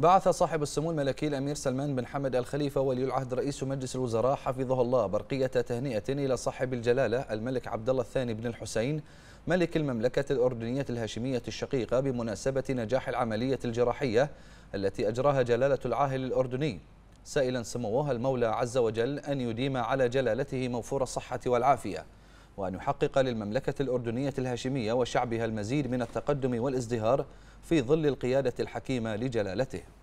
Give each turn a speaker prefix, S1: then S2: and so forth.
S1: بعث صاحب السمو الملكي الأمير سلمان بن حمد الخليفة ولي العهد رئيس مجلس الوزراء حفظه الله برقية تهنئة إلى صاحب الجلالة الملك عبد الله الثاني بن الحسين ملك المملكة الأردنية الهاشمية الشقيقة بمناسبة نجاح العملية الجراحية التي أجراها جلالة العاهل الأردني سائلا سموه المولى عز وجل أن يديم على جلالته موفور الصحة والعافية وأن يحقق للمملكة الأردنية الهاشمية وشعبها المزيد من التقدم والازدهار في ظل القيادة الحكيمة لجلالته